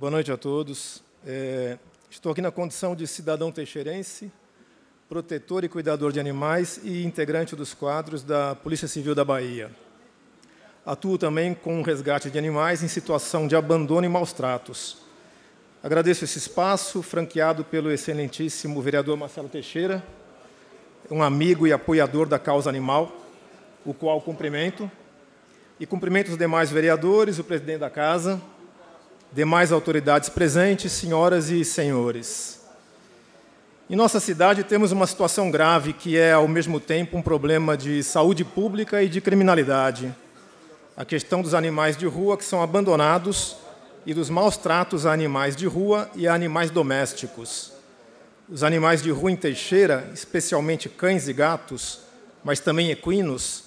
Boa noite a todos. É, estou aqui na condição de cidadão teixeirense, protetor e cuidador de animais e integrante dos quadros da Polícia Civil da Bahia. Atuo também com o resgate de animais em situação de abandono e maus tratos. Agradeço esse espaço, franqueado pelo excelentíssimo vereador Marcelo Teixeira, um amigo e apoiador da causa animal, o qual cumprimento. E cumprimento os demais vereadores, o presidente da casa, demais autoridades presentes, senhoras e senhores. Em nossa cidade temos uma situação grave que é, ao mesmo tempo, um problema de saúde pública e de criminalidade. A questão dos animais de rua que são abandonados e dos maus tratos a animais de rua e a animais domésticos. Os animais de rua em Teixeira, especialmente cães e gatos, mas também equinos,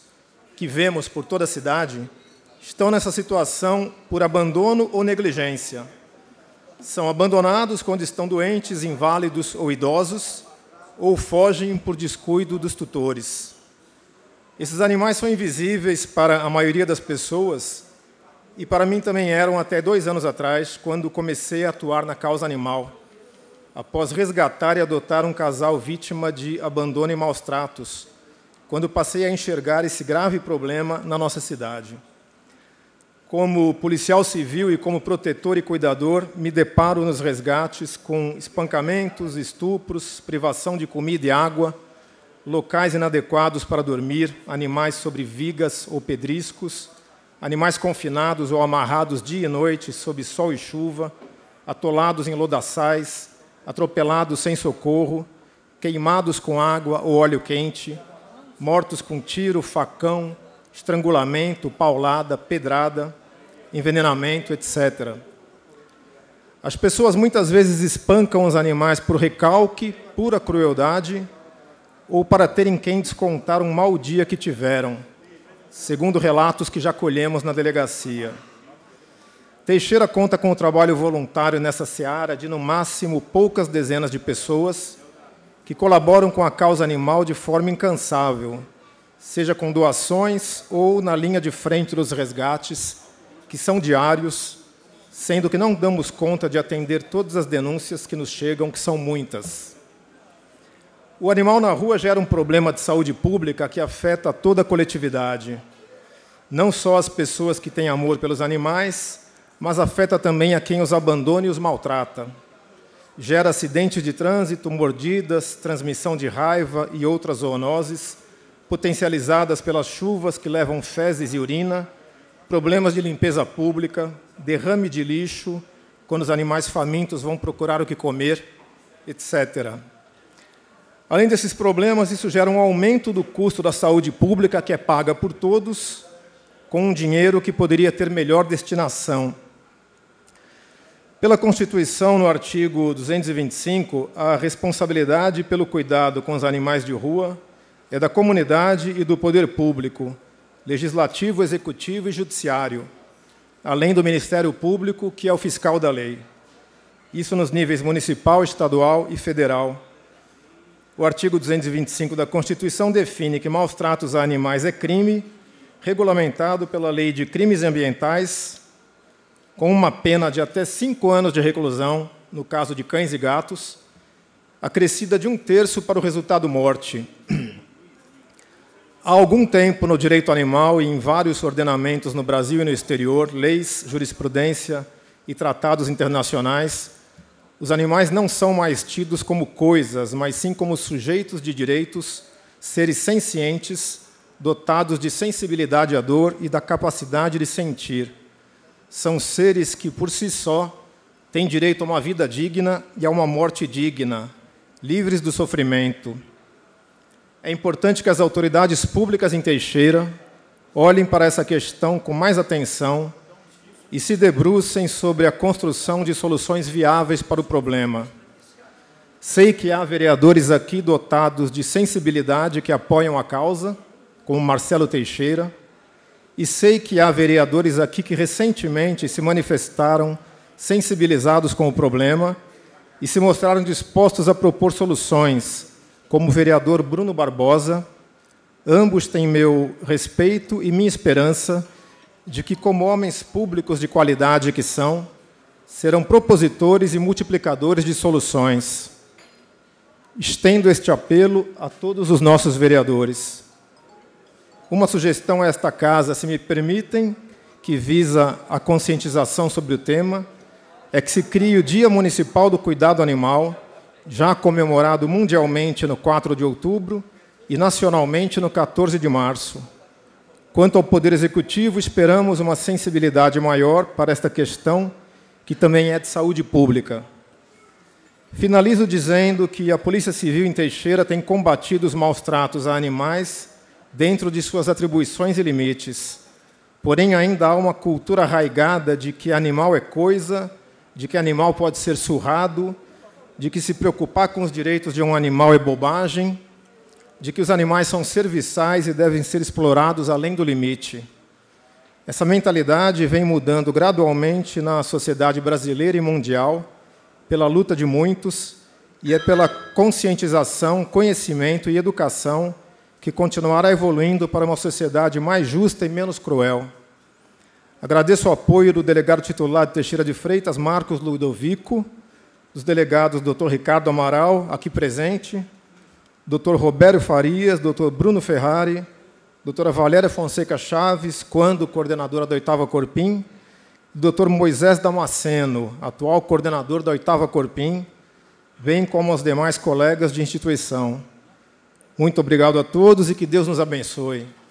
que vemos por toda a cidade, estão nessa situação por abandono ou negligência. São abandonados quando estão doentes, inválidos ou idosos, ou fogem por descuido dos tutores. Esses animais são invisíveis para a maioria das pessoas e para mim também eram até dois anos atrás, quando comecei a atuar na causa animal, após resgatar e adotar um casal vítima de abandono e maus tratos, quando passei a enxergar esse grave problema na nossa cidade. Como policial civil e como protetor e cuidador, me deparo nos resgates com espancamentos, estupros, privação de comida e água, locais inadequados para dormir, animais sobre vigas ou pedriscos, animais confinados ou amarrados dia e noite sob sol e chuva, atolados em lodaçais, atropelados sem socorro, queimados com água ou óleo quente, mortos com tiro, facão, estrangulamento, paulada, pedrada, envenenamento, etc. As pessoas muitas vezes espancam os animais por recalque, pura crueldade, ou para terem quem descontar um mau dia que tiveram, segundo relatos que já colhemos na delegacia. Teixeira conta com o trabalho voluntário nessa seara de, no máximo, poucas dezenas de pessoas que colaboram com a causa animal de forma incansável, seja com doações ou na linha de frente dos resgates que são diários, sendo que não damos conta de atender todas as denúncias que nos chegam, que são muitas. O animal na rua gera um problema de saúde pública que afeta toda a coletividade, não só as pessoas que têm amor pelos animais, mas afeta também a quem os abandona e os maltrata. Gera acidentes de trânsito, mordidas, transmissão de raiva e outras zoonoses, potencializadas pelas chuvas que levam fezes e urina, problemas de limpeza pública, derrame de lixo, quando os animais famintos vão procurar o que comer, etc. Além desses problemas, isso gera um aumento do custo da saúde pública, que é paga por todos, com um dinheiro que poderia ter melhor destinação. Pela Constituição, no artigo 225, a responsabilidade pelo cuidado com os animais de rua é da comunidade e do poder público, legislativo, executivo e judiciário, além do Ministério Público, que é o fiscal da lei. Isso nos níveis municipal, estadual e federal. O artigo 225 da Constituição define que maus tratos a animais é crime, regulamentado pela Lei de Crimes Ambientais, com uma pena de até cinco anos de reclusão, no caso de cães e gatos, acrescida de um terço para o resultado morte. Há algum tempo, no direito animal e em vários ordenamentos no Brasil e no exterior, leis, jurisprudência e tratados internacionais, os animais não são mais tidos como coisas, mas sim como sujeitos de direitos, seres sencientes, dotados de sensibilidade à dor e da capacidade de sentir. São seres que, por si só, têm direito a uma vida digna e a uma morte digna, livres do sofrimento é importante que as autoridades públicas em Teixeira olhem para essa questão com mais atenção e se debrucem sobre a construção de soluções viáveis para o problema. Sei que há vereadores aqui dotados de sensibilidade que apoiam a causa, como Marcelo Teixeira, e sei que há vereadores aqui que recentemente se manifestaram sensibilizados com o problema e se mostraram dispostos a propor soluções como vereador Bruno Barbosa, ambos têm meu respeito e minha esperança de que, como homens públicos de qualidade que são, serão propositores e multiplicadores de soluções. Estendo este apelo a todos os nossos vereadores. Uma sugestão a esta casa, se me permitem, que visa a conscientização sobre o tema, é que se crie o Dia Municipal do Cuidado Animal já comemorado mundialmente no 4 de outubro e nacionalmente no 14 de março. Quanto ao Poder Executivo, esperamos uma sensibilidade maior para esta questão, que também é de saúde pública. Finalizo dizendo que a Polícia Civil em Teixeira tem combatido os maus tratos a animais dentro de suas atribuições e limites. Porém, ainda há uma cultura arraigada de que animal é coisa, de que animal pode ser surrado de que se preocupar com os direitos de um animal é bobagem, de que os animais são serviçais e devem ser explorados além do limite. Essa mentalidade vem mudando gradualmente na sociedade brasileira e mundial, pela luta de muitos e é pela conscientização, conhecimento e educação que continuará evoluindo para uma sociedade mais justa e menos cruel. Agradeço o apoio do delegado titular de Teixeira de Freitas, Marcos Ludovico, dos delegados Dr. Ricardo Amaral, aqui presente, Dr. Roberto Farias, Dr. Bruno Ferrari, Dra. Valéria Fonseca Chaves, quando coordenadora da oitava Corpim, Dr. Moisés Damasceno, atual coordenador da oitava Corpim, bem como aos demais colegas de instituição. Muito obrigado a todos e que Deus nos abençoe.